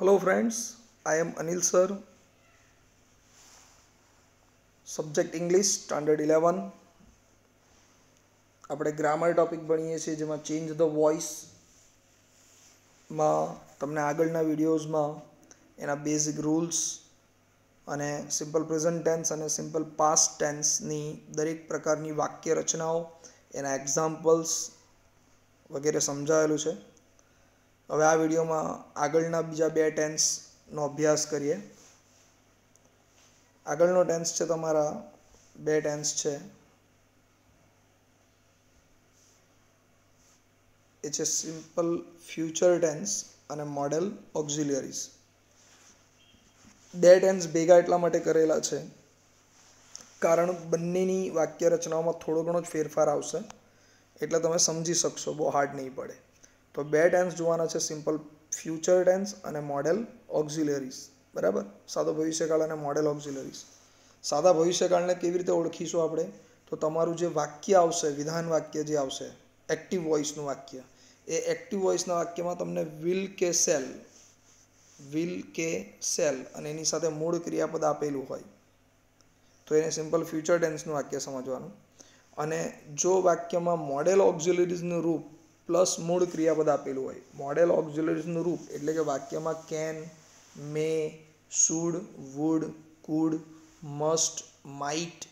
Hello friends I am Anil sir subject English standard eleven આપણે grammar topic ભણીએ છીએ જેમાં ચેન્જ ધ વોઇસમાં તમને આગળના વિડીયોઝમાં એના બેઝિક રૂલ્સ અને સિમ્પલ પ્રેઝન્ટ ટેન્સ અને સિમ્પલ પાસ્ટ ટેન્સની દરેક પ્રકારની વાક્ય રચનાઓ એના એક્ઝામ્પલ્સ વગેરે સમજાયેલું છે હવે આ વિડીયોમાં આગળના બીજા બે ટેન્સનો અભ્યાસ કરીએ આગળનો ટેન્સ છે તમારા બે ટેન્સ છે એ છે સિમ્પલ ફ્યુચર ટેન્સ અને મોડેલ ઓક્ઝિલિયરીઝ બે ટેન્સ ભેગા એટલા માટે કરેલા છે કારણ બંનેની વાક્ય રચનાઓમાં થોડો ઘણો જ ફેરફાર આવશે એટલે તમે સમજી શકશો બહુ હાર્ડ નહીં પડે તો બે ટેન્સ જોવાના છે સિમ્પલ ફ્યુચર ટેન્સ અને મોડેલ ઓક્ઝિલરીઝ બરાબર સાદો ભવિષ્યકાળ અને મોડેલ ઓક્ઝિલરીઝ સાદા ભવિષ્યકાળને કેવી રીતે ઓળખીશું આપણે તો તમારું જે વાક્ય આવશે વિધાન વાક્ય જે આવશે એક્ટિવ વોઇસનું વાક્ય એ એક્ટિવ વોઇસના વાક્યમાં તમને વિલ કે સેલ વિલ કે સેલ અને એની સાથે મૂળ ક્રિયાપદ આપેલું હોય તો એને સિમ્પલ ફ્યુચર ટેન્સનું વાક્ય સમજવાનું અને જો વાક્યમાં મોડેલ ઓક્ઝિલરીઝનું રૂપ પ્લસ મૂળ ક્રિયાપદ આપેલું હોય મોડેલ ઓક્ઝિલરીઝનું રૂપ એટલે કે વાક્યમાં can may should would could must might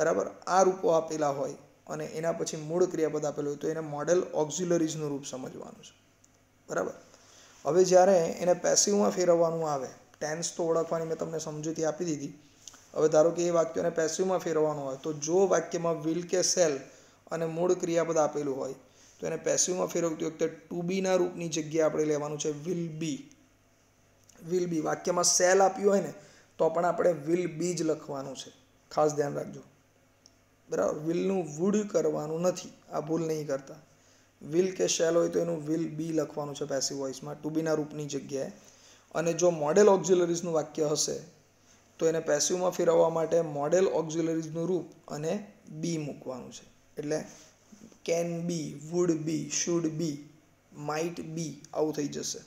બરાબર આ રૂપો આપેલા હોય અને એના પછી મૂળ ક્રિયાપદ આપેલું હોય તો એને મોડેલ ઓક્ઝિલરીઝનું રૂપ સમજવાનું છે બરાબર હવે જ્યારે એને પેસિવમાં ફેરવવાનું આવે ટેન્સ તો ઓળખવાની મેં તમને સમજૂતી આપી દીધી હવે ધારો કે એ વાક્યોને પેસિવમાં ફેરવવાનું હોય તો જો વાક્યમાં વિલ કે સેલ અને મૂળ ક્રિયાપદ આપેલું હોય તો એને પેસિવમાં ફેરવતી વખતે ટુ બીના રૂપની જગ્યાએ આપણે લેવાનું છે વિલ બી વિલ બી વાક્યમાં સેલ આપ્યું હોય ને તો પણ આપણે વિલ બી જ લખવાનું છે ખાસ ધ્યાન રાખજો બરાબર વિલનું વુડ કરવાનું નથી આ ભૂલ નહીં કરતા વિલ કે શેલ હોય તો એનું વિલ બી લખવાનું છે પેસિવ વોઇસમાં ટુ બીના રૂપની જગ્યાએ અને જો મોડેલ ઓક્ઝ્યુલરીઝનું વાક્ય હશે તો એને પેસિવમાં ફેરવવા માટે મોડેલ ઓક્ઝિલરીઝનું રૂપ અને બી મૂકવાનું છે એટલે can be would be should be might be આવું થઈ જશે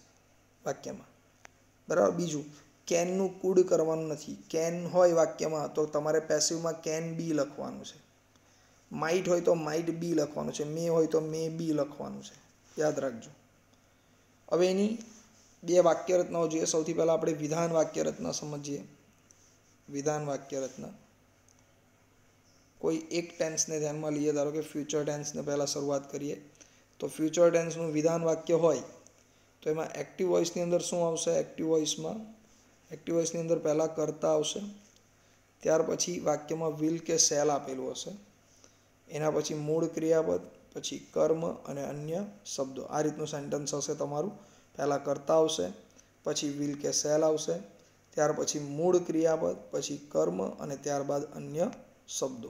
વાક્યમાં બરાબર બીજું કેનનું કુડ કરવાનું નથી કેન હોય વાક્યમાં તો તમારે પેસિવમાં કેન બી લખવાનું છે માઇટ હોય તો માઇટ બી લખવાનું છે મે હોય તો મે બી લખવાનું છે યાદ રાખજો હવે એની બે વાક્ય રચનાઓ જોઈએ સૌથી પહેલાં આપણે વિધાન વાક્ય રચના સમજીએ વિધાન વાક્ય કોઈ એક ટેન્સને ધ્યાનમાં લઈએ ધારો કે ફ્યુચર ટેન્સને પહેલાં શરૂઆત કરીએ તો ફ્યુચર ટેન્સનું વિધાન વાક્ય હોય તો એમાં એક્ટિવ વોઇસની અંદર શું આવશે એક્ટિવ વોઇસમાં એક્ટિવ વોઇસની અંદર પહેલાં કરતા આવશે ત્યાર પછી વાક્યમાં વિલ કે સેલ આપેલું હશે એના પછી મૂળ ક્રિયાપદ પછી કર્મ અને અન્ય શબ્દો આ રીતનું સેન્ટેન્સ હશે તમારું પહેલાં કરતા આવશે પછી વિલ કે સેલ આવશે ત્યાર પછી મૂળ ક્રિયાપદ પછી કર્મ અને ત્યારબાદ અન્ય શબ્દો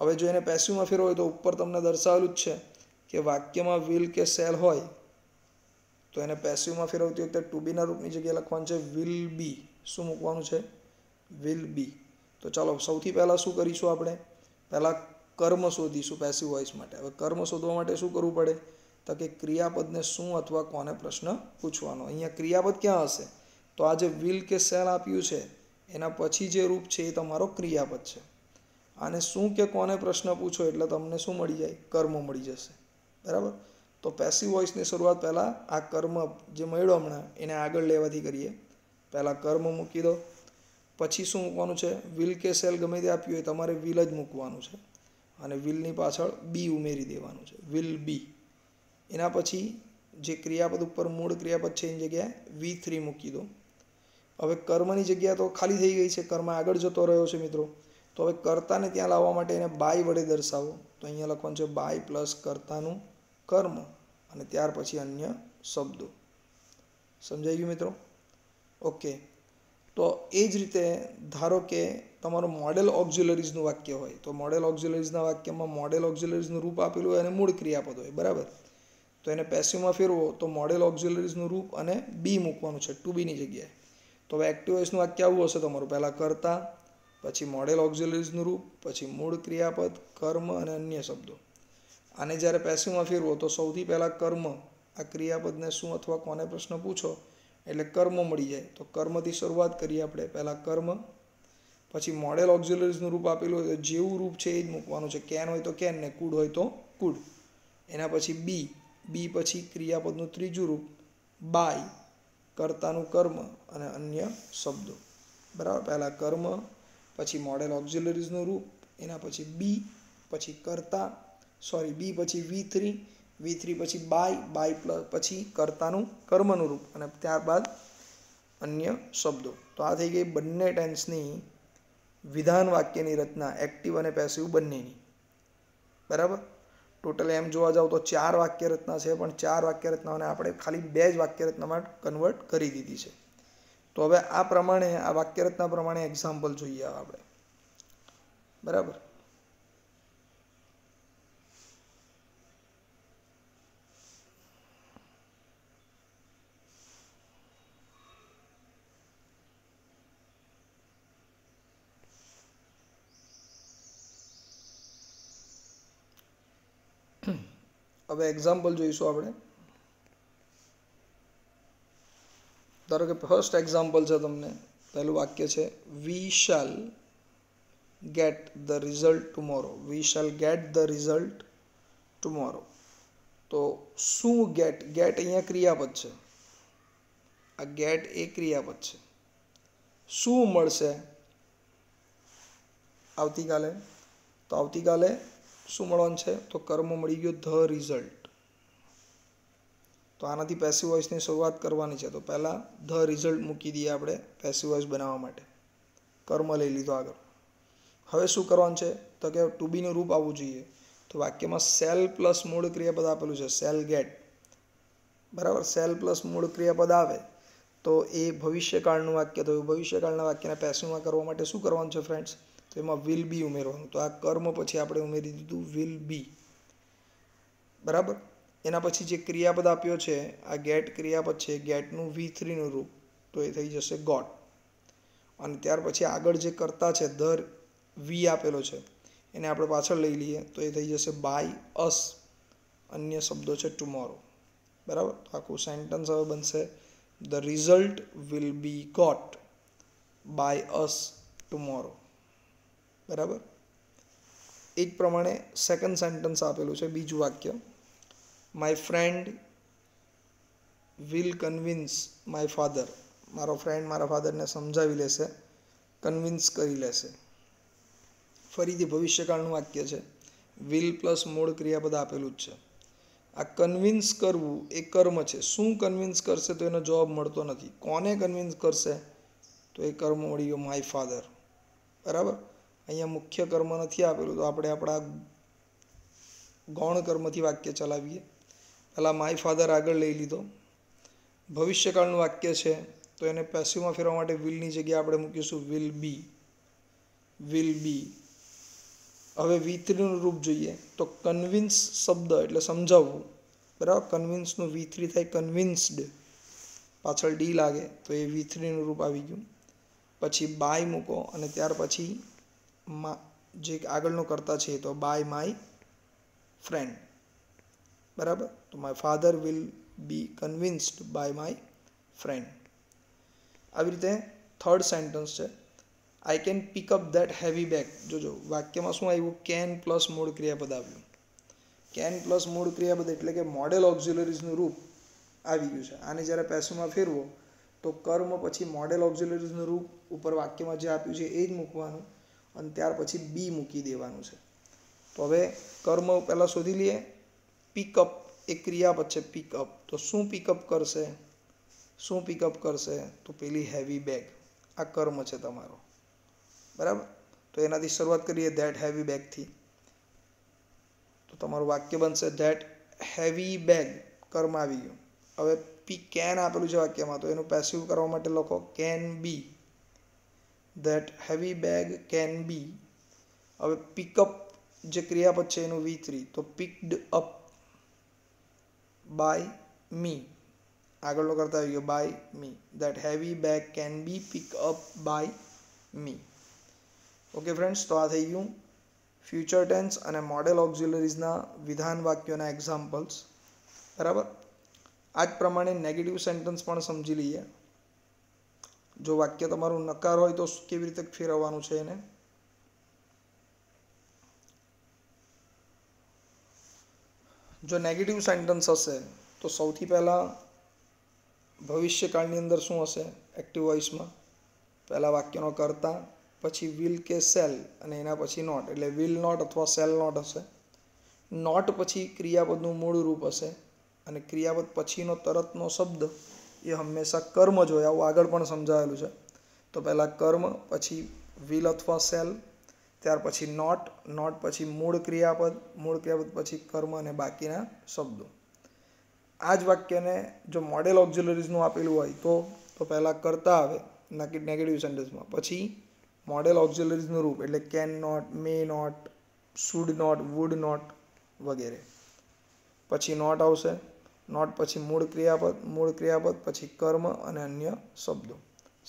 હવે જો એને પેસિવમાં ફેરવો હોય તો ઉપર તમને દર્શાવેલું જ છે કે વાક્યમાં વિલ કે સેલ હોય તો એને પેસિવમાં ફેરવતી વખતે ટુ બીના રૂપની જગ્યાએ લખવાનું છે વિલ બી શું મૂકવાનું છે વિલ બી તો ચાલો સૌથી પહેલાં શું કરીશું આપણે પહેલાં કર્મ શોધીશું પેસિવ વોઇસ માટે હવે કર્મ શોધવા માટે શું કરવું પડે તો કે ક્રિયાપદને શું અથવા કોને પ્રશ્ન પૂછવાનો અહીંયા ક્રિયાપદ ક્યાં હશે તો આ જે વિલ કે સેલ આપ્યું છે એના પછી જે રૂપ છે એ તમારો ક્રિયાપદ છે આને શું કે કોને પ્રશ્ન પૂછો એટલે તમને શું મળી જાય કર્મ મળી જશે બરાબર તો પેસિવ વોઇસની શરૂઆત પહેલાં આ કર્મ જે મળ્યો હમણાં એને આગળ લેવાથી કરીએ પહેલાં કર્મ મૂકી દો પછી શું મૂકવાનું છે વિલ કે સેલ ગમે તે આપ્યું હોય તમારે વિલ જ મૂકવાનું છે અને વિલની પાછળ બી ઉમેરી દેવાનું છે વિલ બી એના પછી જે ક્રિયાપદ ઉપર મૂળ ક્રિયાપદ છે એની જગ્યાએ વી થ્રી મૂકી દો હવે કર્મની જગ્યા તો ખાલી થઈ ગઈ છે કર્મ આગળ જતો રહ્યો છે મિત્રો તો હવે કર્તાને ત્યાં લાવવા માટે એને બાય વડે દર્શાવો તો અહીંયા લખવાનું છે બાય પ્લસ કર્તાનું કર્મ અને ત્યાર પછી અન્ય શબ્દો સમજાઈ ગયું મિત્રો ઓકે તો એ જ રીતે ધારો કે તમારું મોડેલ ઓક્ઝ્યુલરીઝનું વાક્ય હોય તો મોડેલ ઓક્ઝ્યુલરીઝના વાક્યમાં મોડેલ ઓક્ઝ્યુલરીઝનું રૂપ આપેલું હોય અને મૂળ ક્રિયાપદ હોય બરાબર તો એને પેસિવમાં ફેરવો તો મોડેલ ઓક્ઝ્યુલરીઝનું રૂપ અને બી મૂકવાનું છે ટુ બીની જગ્યાએ તો હવે એક્ટિવ વાક્ય આવું હશે તમારું પહેલાં કરતાં પછી મોડેલ ઓક્ઝિલરીઝનું રૂપ પછી મૂળ ક્રિયાપદ કર્મ અને અન્ય શબ્દો આને જ્યારે પેસિવમાં ફેરવો તો સૌથી પહેલાં કર્મ આ ક્રિયાપદને શું અથવા કોને પ્રશ્ન પૂછો એટલે કર્મ મળી જાય તો કર્મથી શરૂઆત કરીએ આપણે પહેલાં કર્મ પછી મોડેલ ઓક્ઝિલરીઝનું રૂપ આપેલું હોય તો જેવું રૂપ છે એ જ મૂકવાનું છે કેન હોય તો કેન ને કુડ હોય તો કુડ એના પછી બી બી પછી ક્રિયાપદનું ત્રીજું રૂપ બાય કર્તાનું કર્મ અને અન્ય શબ્દો બરાબર પહેલાં કર્મ પછી મોડેલ ઓક્ઝિલરીઝનું રૂપ એના પછી બી પછી કરતા સોરી બી પછી વી થ્રી વી થ્રી પછી બાય બાય પ્લસ પછી કર્તાનું કર્મનું રૂપ અને ત્યારબાદ અન્ય શબ્દો તો આ થઈ ગઈ બંને ટેન્સની વિધાન વાક્યની રચના એક્ટિવ અને પેસિવ બંનેની બરાબર ટોટલ એમ જોવા જાવ તો ચાર વાક્ય રચના છે પણ ચાર વાક્ય રચનાઓને આપણે ખાલી બે જ વાક્ય રચનામાં કન્વર્ટ કરી દીધી છે તો હવે આ પ્રમાણે આ વાક્યરચના પ્રમાણે એક્ઝામ્પલ જોઈએ આપણે બરાબર હવે એક્ઝામ્પલ જોઈશું આપણે ધારો કે ફર્સ્ટ એક્ઝામ્પલ છે તમને પહેલું વાક્ય છે we shall get the result tomorrow we shall get the result tomorrow તો શું ગેટ ગેટ અહીંયા ક્રિયાપદ છે આ ગેટ એ ક્રિયાપદ છે શું મળશે આવતીકાલે તો આવતીકાલે શું મળવાનું છે તો કર્મ મળી ગયો ધ રિઝલ્ટ તો આનાથી પેસિવ વોઇસની શરૂઆત કરવાની છે તો પહેલાં ધ રિઝલ્ટ મૂકી દઈએ આપણે પેસિવ વોઇસ બનાવવા માટે કર્મ લઈ લીધો આગળ હવે શું કરવાનું છે તો કે ટુ બીનું રૂપ આવવું જોઈએ તો વાક્યમાં સેલ પ્લસ મૂળ ક્રિયાપદ આપેલું છે સેલ ગેટ બરાબર સેલ પ્લસ મૂળ ક્રિયાપદ આવે તો એ ભવિષ્યકાળનું વાક્ય થયું ભવિષ્યકાળના વાક્યને પેસિવમાં કરવા માટે શું કરવાનું છે ફ્રેન્ડ્સ તો એમાં વિલ બી ઉમેરવાનું તો આ કર્મ પછી આપણે ઉમેરી દીધું વિલ બી બરાબર એના પછી જે ક્રિયાપદ આપ્યો છે આ ગેટ ક્રિયાપદ છે ગેટનું વી થ્રીનું રૂપ તો એ થઈ જશે ગોટ અને ત્યાર પછી આગળ જે કરતા છે ધર વી આપેલો છે એને આપણે પાછળ લઈ લઈએ તો એ થઈ જશે બાય અસ અન્ય શબ્દો છે ટુમોરો બરાબર આખું સેન્ટન્સ હવે બનશે the result will be got by us tomorrow બરાબર એ જ પ્રમાણે સેકન્ડ સેન્ટન્સ આપેલું છે બીજું વાક્ય my friend will convince my father મારો ફ્રેન્ડ મારા ફાધરને સમજાવી લેશે કન્વિન્સ કરી લેશે ફરીથી ભવિષ્યકાળનું વાક્ય છે વિલ પ્લસ મૂળ ક્રિયાપદ આપેલું જ છે આ કન્વિન્સ કરવું એ કર્મ છે શું કન્વિન્સ કરશે તો એનો જવાબ મળતો નથી કોને કન્વિન્સ કરશે તો એ કર્મ મળી ગયો માય ફાધર બરાબર અહીંયા મુખ્ય કર્મ નથી આપેલું તો આપણે આપણા ગૌણ કર્મથી વાક્ય ચલાવીએ એટલે માય ફાધર આગળ લઈ લીધો ભવિષ્યકાળનું વાક્ય છે તો એને પેસિવમાં ફેરવા માટે વિલની જગ્યાએ આપણે મૂકીશું વિલ બી વિલ બી હવે વી રૂપ જોઈએ તો કન્વિન્સ શબ્દ એટલે સમજાવવું બરાબર કન્વિન્સનું વી થ્રી થાય કન્વિન્સ્ડ પાછળ ડી લાગે તો એ વી રૂપ આવી ગયું પછી બાય મૂકો અને ત્યાર પછી મા જે આગળનો કરતા છે તો બાય માય ફ્રેન્ડ બરાબર તો my father will be convinced by my friend આવી રીતે થર્ડ સેન્ટન્સ છે I can pick up that heavy bag જોજો વાક્યમાં શું આવ્યું કેન પ્લસ મૂળ ક્રિયાપદ આવ્યું કેન પ્લસ મૂળ ક્રિયાપદ એટલે કે મોડેલ ઓક્ઝિલરીઝનું રૂપ આવી ગયું છે આને જ્યારે પેસુમાં ફેરવો તો કર્મ પછી મોડેલ ઓક્ઝિલરીઝનું રૂપ ઉપર વાક્યમાં જે આપ્યું છે એ જ મૂકવાનું અને ત્યાર પછી બી મૂકી દેવાનું છે તો હવે કર્મ પહેલાં શોધી લઈએ પિકઅપ એ ક્રિયા પછી પિકઅપ તો શું પિકઅપ કરશે શું પિકઅપ કરશે તો પેલી હેવી બેગ આ કર્મ છે તમારો બરાબર તો એનાથી શરૂઆત કરીએ ધેટ હેવી બેગથી તો તમારું વાક્ય બનશે ધેટ હેવી બેગ કર્મ આવી ગયું હવે પી કેન આપેલું છે વાક્યમાં તો એનું પેસિવ કરવા માટે લખો can be that heavy bag can be હવે પિકઅપ જે ક્રિયાપદ છે એનું વી થ્રી તો પિકડ અપ બાય મી આગળનો કરતા આવી ગયો by me that heavy bag can be pick up by me okay friends તો આ થઈ ગયું ફ્યુચર ટેન્સ અને મોડેલ ઓક્ઝિલરીઝના વિધાન વાક્યોના એક્ઝામ્પલ્સ બરાબર આ જ પ્રમાણે નેગેટિવ સેન્ટેન્સ પણ સમજી લઈએ જો વાક્ય તમારું નકાર હોય તો કેવી રીતે ફેરવવાનું છે એને જો નેગેટિવ સેન્ટન્સ હશે તો સૌથી પહેલાં ભવિષ્યકાળની અંદર શું હશે એક્ટિવ વોઇસમાં પહેલાં વાક્યનો કરતા પછી વિલ કે સેલ અને એના પછી નોટ એટલે વિલ નોટ અથવા સેલ નોટ હશે નોટ પછી ક્રિયાપદનું મૂળ રૂપ હશે અને ક્રિયાપદ પછીનો તરતનો શબ્દ એ હંમેશા કર્મ જ હોય આવું આગળ પણ સમજાવેલું છે તો પહેલાં કર્મ પછી વિલ અથવા સેલ ત્યાર પછી નોટ નોટ પછી મૂળ ક્રિયાપદ મૂળ ક્રિયાપદ પછી કર્મ અને બાકીના શબ્દો આ જ વાક્યને જો મોડેલ ઓક્ઝિલરીઝનું આપેલું હોય તો તો પહેલાં કરતા આવે નેગેટિવ સેન્ટેન્સમાં પછી મોડેલ ઓક્ઝિલરીઝનું રૂપ એટલે can not may not should not would not વગેરે પછી નોટ આવશે નોટ પછી મૂળ ક્રિયાપદ મૂળ ક્રિયાપદ પછી કર્મ અને અન્ય શબ્દો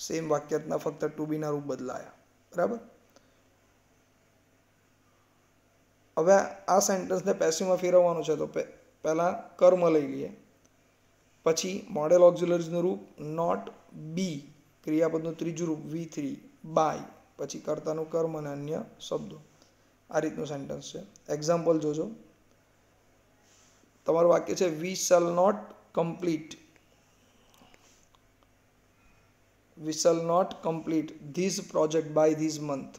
સેમ વાક્યાતના ફક્ત ટુ બીના રૂપ બદલાયા બરાબર હવે આ સેન્ટેન્સને પેસિવમાં ફેરવવાનું છે તો પહેલાં કર્મ લઈ લઈએ પછી મોડેલ ઓક્ઝિલરીઝનું રૂપ નોટ બી ક્રિયાપદનું ત્રીજું રૂપ વી થ્રી બાય પછી કર્તાનું કર્મ અને અન્ય શબ્દો આ રીતનું સેન્ટેન્સ છે એક્ઝામ્પલ જોજો તમારું વાક્ય છે we shall not complete we shall not complete this project by this month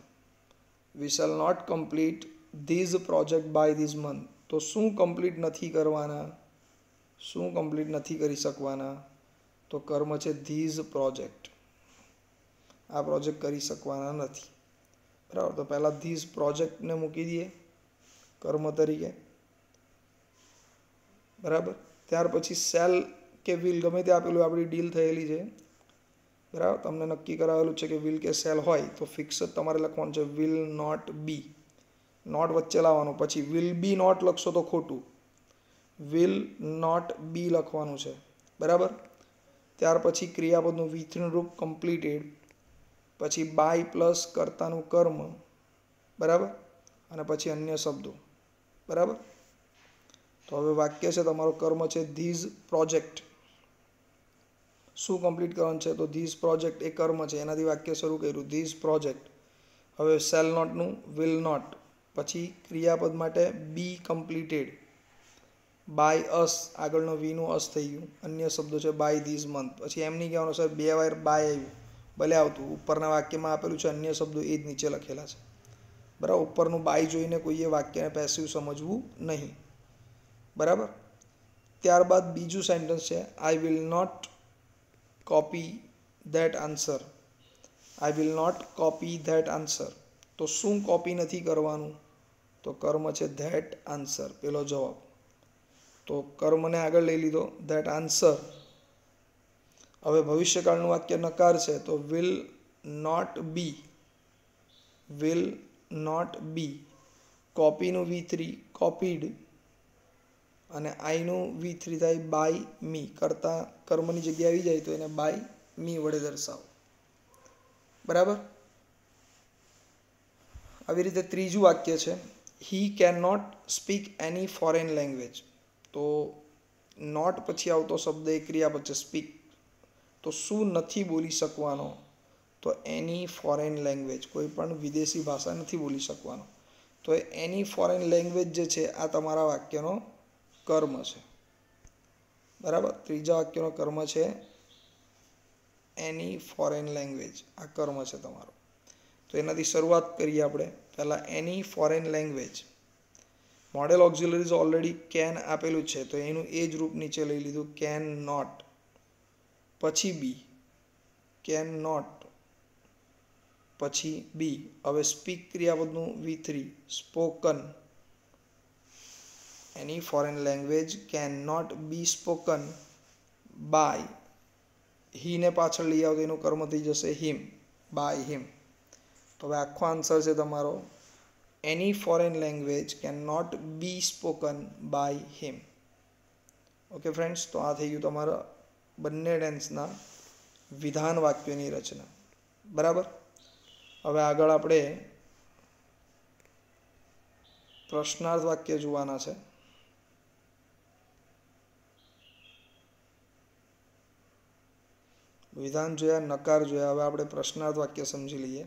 we shall not complete this project by this month તો શું કમ્પ્લીટ નથી કરવાના શું કમ્પ્લીટ નથી કરી શકવાના તો કર્મ છે ધીઝ પ્રોજેક્ટ આ પ્રોજેક્ટ કરી શકવાના નથી બરાબર તો પહેલાં ધીઝ પ્રોજેક્ટને મૂકી દઈએ કર્મ તરીકે બરાબર ત્યાર પછી સેલ કે વિલ ગમે તે આપેલું આપણી ડીલ થયેલી છે બરાબર તમને નક્કી કરાવેલું છે કે વિલ કે સેલ હોય તો ફિક્સ જ તમારે લખવાનું છે વિલ નોટ બી નોટ વચ્ચે લાવવાનું પછી વિલ બી નોટ લખશો તો ખોટું વિલ નોટ બી લખવાનું છે બરાબર ત્યાર પછી ક્રિયાપદનું વિથનું રૂપ કમ્પ્લીટેડ પછી બાય પ્લસ કર્તાનું કર્મ બરાબર અને પછી અન્ય શબ્દો બરાબર તો હવે વાક્ય છે તમારો કર્મ છે ધીઝ પ્રોજેક્ટ શું કમ્પ્લીટ કરવાનું છે તો ધીઝ પ્રોજેક્ટ એ કર્મ છે એનાથી વાક્ય શરૂ કર્યું ધીઝ પ્રોજેક્ટ હવે સેલ નોટનું વિલ નોટ પછી ક્રિયાપદ માટે બી કમ્પ્લીટેડ બાય અસ આગળનો વીનું અસ થઈ ગયું અન્ય શબ્દો છે બાય ધીસ મંથ પછી એમની નહીં કહેવાનું સર બે વાર બાય આવ્યું ભલે આવતું ઉપરના વાક્યમાં આપેલું છે અન્ય શબ્દો એ જ નીચે લખેલા છે બરાબર ઉપરનું બાય જોઈને કોઈએ વાક્યને પેસિવ સમજવું નહીં બરાબર ત્યારબાદ બીજું સેન્ટેન્સ છે I will not copy that answer I will not copy that answer તો શું કોપી નથી કરવાનું તો કર્મ છે ધેટ આન્સર પેલો જવાબ તો કર્મને આગળ લઈ લીધો ધેટ આન્સર હવે ભવિષ્યકાળનું વાક્ય નકાર છે તો will not be will not be કોપીનું વી થ્રી કોપીડ અને આઈનું વી થ્રી થાય બાય મી કરતા કર્મની જગ્યા આવી જાય તો એને બાય મી વડે દર્શાવો બરાબર આવી રીતે ત્રીજું વાક્ય છે he can not speak any foreign language તો નોટ પછી આવતો શબ્દ એ ક્રિયા છે સ્પીક તો શું નથી બોલી શકવાનો તો એની ફોરેન લેંગ્વેજ કોઈ પણ વિદેશી ભાષા નથી બોલી શકવાનો તો એની ફોરેન લેંગ્વેજ જે છે આ તમારા વાક્યનો કર્મ છે બરાબર ત્રીજા વાક્યનો કર્મ છે એની ફોરેન લેંગ્વેજ આ કર્મ છે તમારો તો એનાથી શરૂઆત કરીએ આપણે પહેલાં any foreign language modal auxiliaries already can આપેલું છે તો એનું એ જ રૂપ નીચે લઈ લીધું કેન નોટ પછી બી કેન નોટ પછી બી હવે સ્પીક ક્રિયાપદનું V three spoken any foreign language can not be spoken by હીને પાછળ લઈ આવતો એનું કર્મ થઈ જશે હિમ બાય હિમ તો હવે આખો આન્સર છે તમારો any foreign language can not be spoken by him okay friends તો આ થઈ ગયું તમારા બંને ડેન્સના વિધાન વાક્યોની રચના બરાબર હવે આગળ આપણે પ્રશ્નાર્થ વાક્ય જોવાના છે વિધાન જોયા નકાર જોયા હવે આપણે પ્રશ્નાર્થ વાક્ય સમજી લઈએ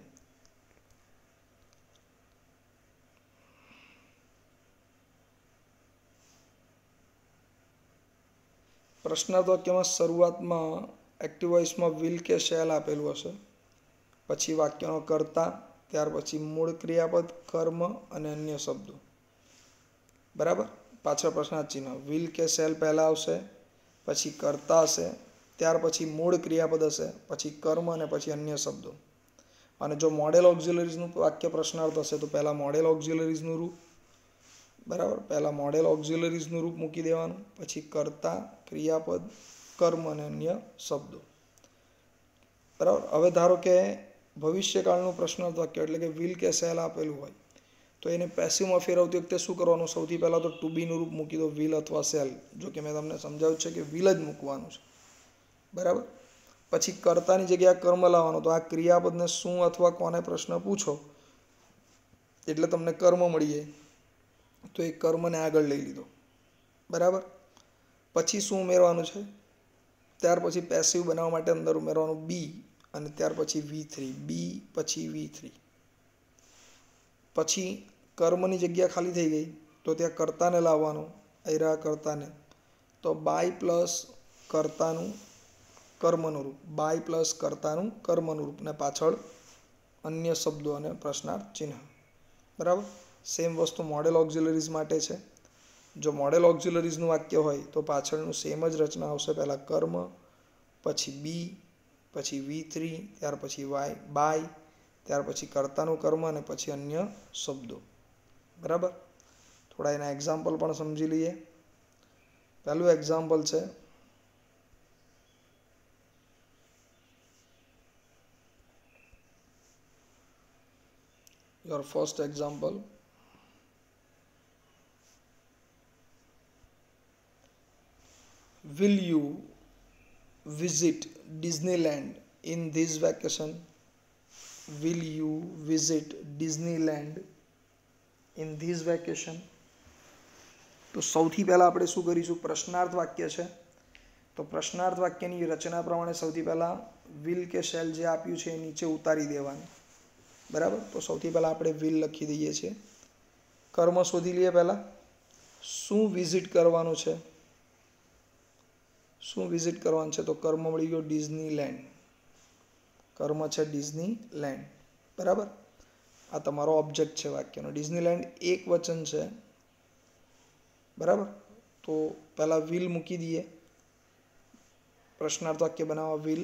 પ્રશ્ન તો કેમાં શરૂઆતમાં એક્ટિવ વોઇસમાં વિલ કે શેલ આપેલું હશે પછી વાક્યનો કર્તા ત્યાર પછી મૂળ ક્રિયાપદ કર્મ અને અન્ય શબ્દો બરાબર પાછળ પ્રશ્નાર્થ ચિહ્ન વિલ કે શેલ પહેલાં આવશે પછી કર્તા હશે ત્યાર પછી મૂળ ક્રિયાપદ હશે પછી કર્મ અને પછી અન્ય શબ્દો અને જો મોડેલ ઓક્ઝિલરીઝનું વાક્ય પ્રશ્નાર્થ હશે તો પહેલાં મોડેલ ઓક્ઝિલરીઝનું રૂપ બરાબર પહેલાં મોડેલ ઓક્ઝિલરીઝનું રૂપ મૂકી દેવાનું પછી કર્તા ક્રિયાપદ કર્મ અને અન્ય શબ્દો બરાબર હવે ધારો કે ભવિષ્યકાળનું પ્રશ્નાર્થ વાક્ય એટલે કે વિલ કે સેલ આપેલું હોય તો એને પેસિવમાં ફેરવતી વખતે શું કરવાનું સૌથી પહેલાં તો ટુબીનું રૂપ મૂકી દો વિલ અથવા સેલ જો કે મેં તમને સમજાવ્યું છે કે વિલ જ મૂકવાનું છે બરાબર પછી કર્તાની જગ્યાએ કર્મ લાવવાનો તો આ ક્રિયાપદને શું અથવા કોને પ્રશ્ન પૂછો એટલે તમને કર્મ મળીએ તો એ કર્મને આગળ લઈ લીધો બરાબર પછી શું ઉમેરવાનું છે ત્યાર પછી પેસિવ બનાવવા માટે અંદર ઉમેરવાનું બી અને ત્યાર પછી વી થ્રી બી પછી વી થ્રી પછી કર્મની જગ્યા ખાલી થઈ ગઈ તો ત્યાં કર્તાને લાવવાનું ઐરા કર્તાને તો બાય પ્લસ કર્તાનું કર્મનું રૂપ બાય પ્લસ કર્તાનું કર્મનું રૂપ ને પાછળ અન્ય શબ્દો અને પ્રશ્નાર્થ ચિહ્ન બરાબર સેમ વસ્તુ મોડેલ ઓક્ઝિલરીઝ માટે છે જો મોડેલ ઓક્ઝ્યુલરીઝનું વાક્ય હોય તો પાછળનું સેમ જ રચના આવશે પહેલાં કર્મ પછી બી પછી વી થ્રી ત્યાર પછી વાય બાય ત્યાર પછી કર્તાનું કર્મ અને પછી અન્ય શબ્દો બરાબર થોડા એના એક્ઝામ્પલ પણ સમજી લઈએ પહેલું એક્ઝામ્પલ છે your first example will you visit Disneyland in this vacation? Will you visit Disneyland in this vacation? તો સૌથી પહેલાં આપણે શું કરીશું પ્રશ્નાર્થ વાક્ય છે તો પ્રશ્નાર્થ વાક્યની રચના પ્રમાણે સૌથી પહેલાં વિલ કે શેલ જે આપ્યું છે એ નીચે ઉતારી દેવાનું બરાબર તો સૌથી પહેલાં આપણે વિલ લખી દઈએ છીએ કર્મ શોધી લઈએ પહેલાં શું વિઝિટ કરવાનું છે શું વિઝિટ કરવાનું છે તો કર્મ મળી ગયો ડિઝની લેન્ડ કર્મ છે ડિઝની લેન્ડ બરાબર આ તમારો ઓબ્જેક્ટ છે વાક્યનો ડિઝની લેન્ડ એક વચન છે બરાબર તો પહેલાં વિલ મૂકી દઈએ પ્રશ્નાર્થ વાક્ય બનાવવા વિલ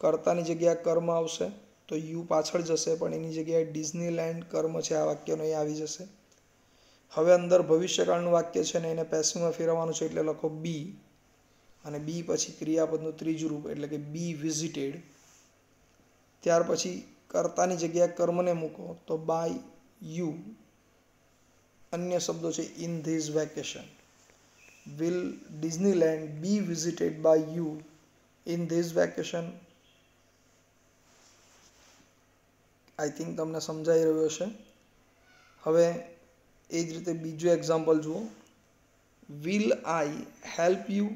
કર્તાની જગ્યાએ કર્મ આવશે તો યુ પાછળ જશે પણ એની જગ્યાએ ડિઝની લેન્ડ કર્મ છે આ વાક્યનો એ આવી જશે હવે અંદર ભવિષ્યકાળનું વાક્ય છે ને એને પેસીમાં ફેરવવાનું છે એટલે લખો બી અને બી પછી ક્રિયાપદનું ત્રીજું રૂપ એટલે કે બી વિઝિટેડ ત્યાર પછી કર્તાની જગ્યાએ કર્મને મૂકો તો બાય યુ અન્ય શબ્દો છે in this vacation will Disneyland be visited by you in this vacation I think તમને સમજાઈ રહ્યો છે હવે એ જ રીતે બીજું એક્ઝામ્પલ જુઓ વિલ આઈ હેલ્પ યુ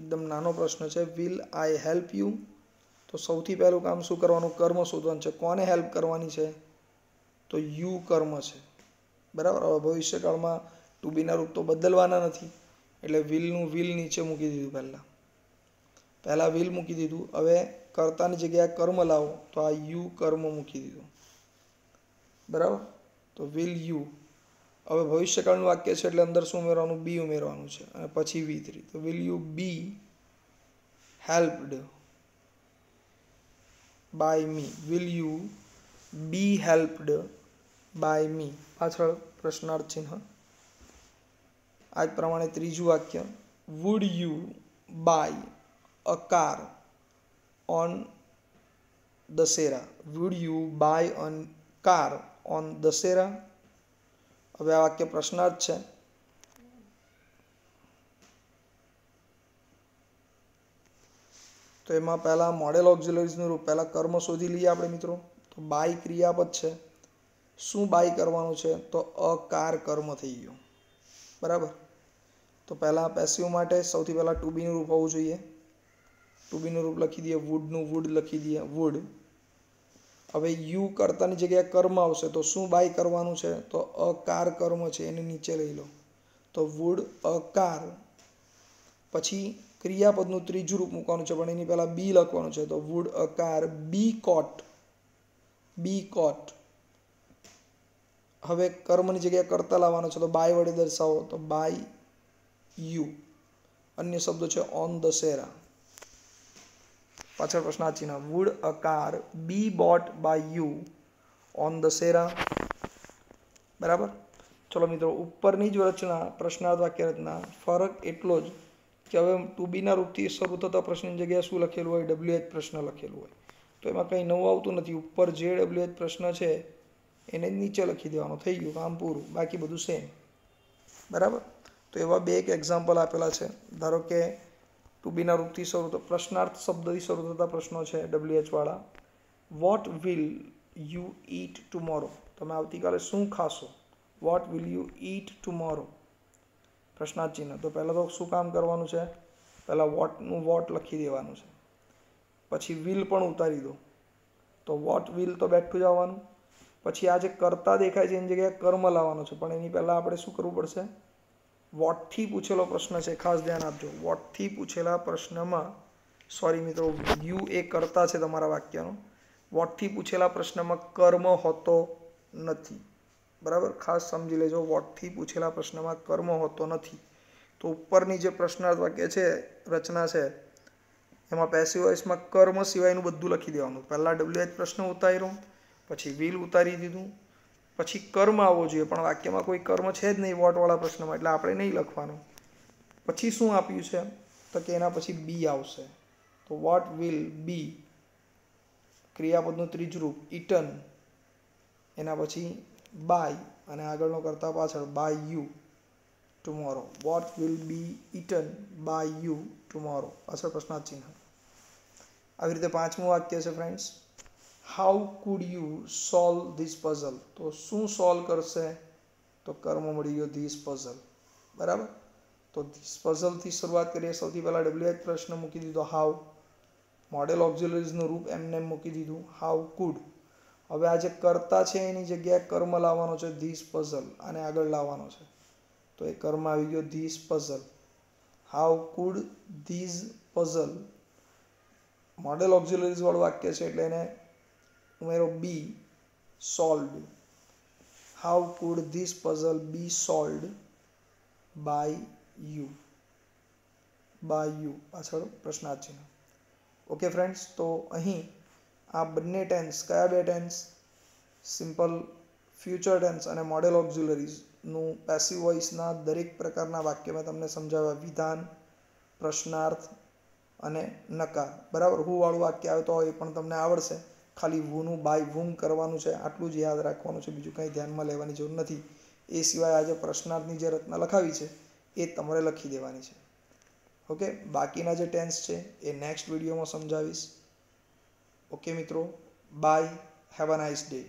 એકદમ નાનો પ્રશ્ન છે વિલ આઈ હેલ્પ યુ તો સૌથી પહેલું કામ શું કરવાનું કર્મ શોધવાનું છે કોને હેલ્પ કરવાની છે તો યુ કર્મ છે બરાબર હવે ભવિષ્યકાળમાં ટુ બીના રૂપ તો બદલવાના નથી એટલે વિલનું વિલ નીચે મૂકી દીધું પહેલાં પહેલાં વિલ મૂકી દીધું હવે કર્તાની જગ્યાએ કર્મ લાવો તો આ યુ કર્મ મૂકી દીધું બરાબર તો વિલ યુ હવે ભવિષ્યકાળનું વાક્ય છે એટલે અંદર શું ઉમેરવાનું બી ઉમેરવાનું છે અને પછી વી થ્રી તો will you be helped by me will you be helped by me પાછળ પ્રશ્નાર્થ ચિહ્ન આ જ પ્રમાણે ત્રીજું વાક્ય would you buy a car on Dussehra would you buy an car on Dussehra હવે આ વાક્ય પ્રશ્નાર્થ છે તો એમાં પહેલાં મોડેલ ઓક્ઝિલરીઝનું રૂપ પહેલાં કર્મ શોધી લઈએ આપણે મિત્રો તો બાય ક્રિયાપદ છે શું બાય કરવાનું છે તો અકાર કર્મ થઈ ગયું બરાબર તો પહેલાં પેસિવ માટે સૌથી પહેલાં ટુબીનું રૂપ હોવું જોઈએ ટુબીનું રૂપ લખી દઈએ વુડનું વુડ લખી દઈએ વુડ હવે યુ કરતાની જગ્યાએ કર્મ આવશે તો શું બાય કરવાનું છે તો અકાર કર્મ છે એને નીચે લઈ લો તો વુડ અકાર પછી ક્રિયાપદનું ત્રીજું રૂપ મૂકવાનું છે પણ એની પહેલાં બી લખવાનું છે તો વુડ અકાર બી કોટ બી કોટ હવે કર્મની જગ્યાએ કરતા લાવવાનો છે તો બાય વડે દર્શાવો તો બાય યુ અન્ય શબ્દો છે ઓન ધ દશેરા પાછળ પ્રશ્ન ચિહ્ન would a car be bought by you on the Dussehra બરાબર ચલો મિત્રો ઉપરની જ રચના પ્રશ્નાર્થ વાક્ય રચના ફરક એટલો જ કે હવે ટુ બીના રૂપથી શરૂ થતા પ્રશ્નની જગ્યાએ શું લખેલું હોય ડબલ્યુ એચ પ્રશ્ન લખેલું હોય તો એમાં કંઈ નવું આવતું નથી ઉપર જે ડબલ્યુ એચ પ્રશ્ન છે એને નીચે લખી દેવાનો થઈ ગયું કામ પૂરું બાકી બધું સેમ બરાબર તો એવા બે એક એક્ઝામ્પલ આપેલા છે ધારો કે ટુ બીના રૂપથી શરૂ થતા પ્રશ્નાર્થ શબ્દથી શરૂ થતા પ્રશ્નો છે ડબલ્યુએચવાળા what will you eat tomorrow તમે આવતીકાલે શું ખાશો what will you eat tomorrow પ્રશ્નાર્થ ચિહ્ન તો પહેલાં તો શું કામ કરવાનું છે પહેલાં વોટનું વોટ લખી દેવાનું છે પછી વિલ પણ ઉતારી દો તો વોટ વિલ તો બેઠું જ આવવાનું પછી આ જે કરતા દેખાય છે એની જગ્યાએ કર્મ લાવવાનો છે પણ એની પહેલાં આપણે શું કરવું પડશે વોટથી પૂછેલો પ્રશ્ન છે ખાસ ધ્યાન આપજો વોટથી પૂછેલા પ્રશ્નમાં સોરી મિત્રો યુ એ કરતા છે તમારા વાક્યનો વોટથી પૂછેલા પ્રશ્નમાં કર્મ હોતો નથી બરાબર ખાસ સમજી લેજો વોટથી પૂછેલા પ્રશ્નમાં કર્મ હોતો નથી તો ઉપરની જે પ્રશ્નાર્થ વાક્ય છે રચના છે એમાં પેસિવ વોઇસમાં કર્મ સિવાયનું બધું લખી દેવાનું પહેલાં ડબલ્યુ એચ પ્રશ્ન ઉતાર્યો પછી વિલ ઉતારી દીધું પછી કર્મ આવવો જોઈએ પણ વાક્યમાં કોઈ કર્મ છે જ નહીં વોટવાળા પ્રશ્નમાં એટલે આપણે નહીં લખવાનું પછી શું આપ્યું છે તો કે એના પછી બી આવશે તો વોટ વિલ બી ક્રિયાપદનું ત્રીજું રૂપ ઇટન એના પછી બાય અને આગળનો કરતા પાછળ by you tomorrow what will be eaten by you tomorrow પાછળ પ્રશ્નાર્થ ચિહ્ન આવી રીતે પાંચમું વાક્ય છે friends how could you solve this puzzle તો શું સોલ્વ કરશે તો કર્મ મળી ગયો ધીસ પઝલ બરાબર તો ધીસ પઝલથી શરૂઆત કરીએ સૌથી પહેલાં ડબલ્યુએચ પ્રશ્ન મૂકી દીધો હાઉ મોડેલ ઓબ્ઝિલરીઝનું રૂપ એમને એમ મૂકી દીધું હાઉ કુડ હવે આ જે કર્તા છે એની જગ્યાએ કર્મ લાવવાનો છે ધીસ પઝલ અને આગળ લાવવાનો છે તો એ કર્મ આવી ગયો this puzzle how could these puzzle modal ઓબ્ઝિલરીઝવાળું વાક્ય છે એટલે એને ઉમેરો be solve how could this puzzle be solve by you by you પાછળ પ્રશ્નાર્થ ઓકે ફ્રેન્ડ્સ તો અહીં આ બંને ટેન્સ કયા બે ટેન્સ સિમ્પલ ફ્યુચર ટેન્સ અને મોડેલ ઓક્ઝ્યુલરીઝનું પેસિવ વોઇસના દરેક પ્રકારના વાક્યમાં તમને સમજાવ્યા વિધાન પ્રશ્નાર્થ અને નકાર બરાબર હું વાળું વાક્ય આવે તો એ પણ તમને આવડશે ખાલી વુનું બાય વુમ કરવાનું છે આટલું જ યાદ રાખવાનું છે બીજું કંઈ ધ્યાનમાં લેવાની જરૂર નથી એ સિવાય આજે પ્રશ્નાર્થની જે રચના લખાવી છે એ તમારે લખી દેવાની છે ઓકે બાકીના જે ટેન્સ છે એ નેક્સ્ટ વિડીયોમાં સમજાવીશ ઓકે મિત્રો bye have a nice day